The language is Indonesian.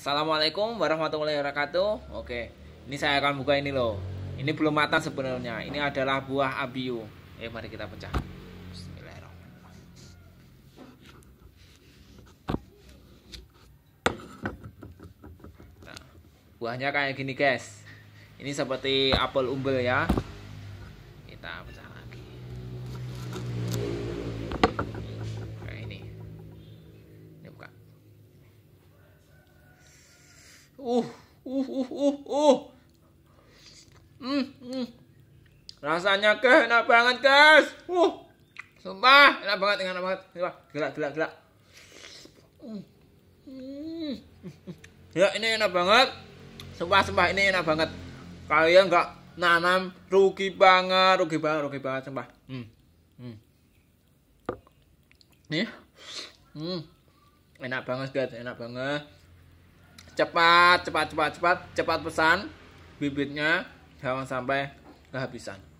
Assalamualaikum warahmatullahi wabarakatuh. Oke, ini saya akan buka ini loh. Ini belum matang sebenarnya. Ini adalah buah abiu. Eh, mari kita pecah. Nah, buahnya kayak gini guys. Ini seperti apel umbel ya. Uh, uh, uh, uh, uh, Hmm, hmm. Rasanya ke enak banget, guys. Uh. Sumpah, enak banget, enak banget. Sumpah, gila, gila, gila. Hmm. Ya, ini enak banget. Sumpah, sumpah, ini enak banget. Kalian nggak nanam, rugi banget, rugi banget, rugi banget, sumpah. Hmm. Hmm. Nih. Hmm. Enak banget, guys, enak banget cepat cepat cepat cepat cepat pesan bibitnya jangan sampai kehabisan